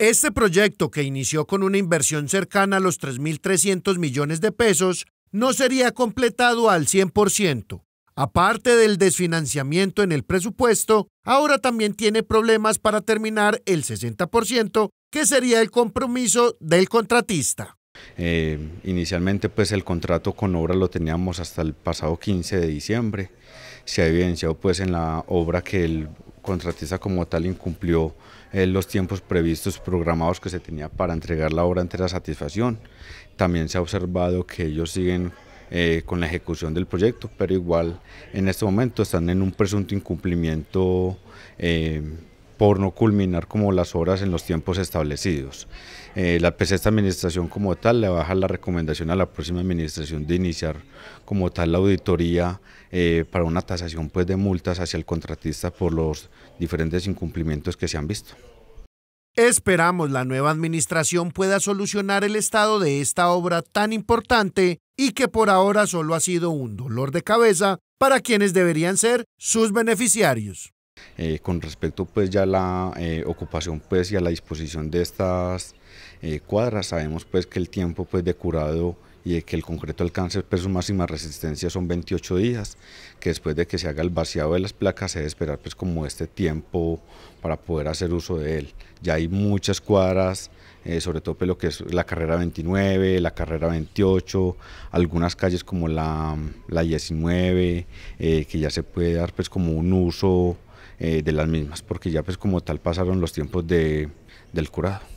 Este proyecto, que inició con una inversión cercana a los 3.300 millones de pesos, no sería completado al 100%. Aparte del desfinanciamiento en el presupuesto, ahora también tiene problemas para terminar el 60%, que sería el compromiso del contratista. Eh, inicialmente pues el contrato con obra lo teníamos hasta el pasado 15 de diciembre. Se ha evidenciado pues en la obra que el contratista como tal incumplió eh, los tiempos previstos programados que se tenía para entregar la obra entera la satisfacción. También se ha observado que ellos siguen eh, con la ejecución del proyecto, pero igual en este momento están en un presunto incumplimiento. Eh, por no culminar como las obras en los tiempos establecidos. Eh, la PC, esta administración como tal, le baja la recomendación a la próxima administración de iniciar como tal la auditoría eh, para una tasación pues, de multas hacia el contratista por los diferentes incumplimientos que se han visto. Esperamos la nueva administración pueda solucionar el estado de esta obra tan importante y que por ahora solo ha sido un dolor de cabeza para quienes deberían ser sus beneficiarios. Eh, con respecto pues ya a la eh, ocupación pues y a la disposición de estas eh, cuadras sabemos pues que el tiempo pues de curado y que el concreto alcance pues, su máxima resistencia son 28 días, que después de que se haga el vaciado de las placas se debe esperar pues como este tiempo para poder hacer uso de él. Ya hay muchas cuadras, sobre todo pues, lo que es la carrera 29, la carrera 28, algunas calles como la, 19, que ya se puede dar pues como un uso eh, de las mismas, porque ya pues como tal pasaron los tiempos de, del curado.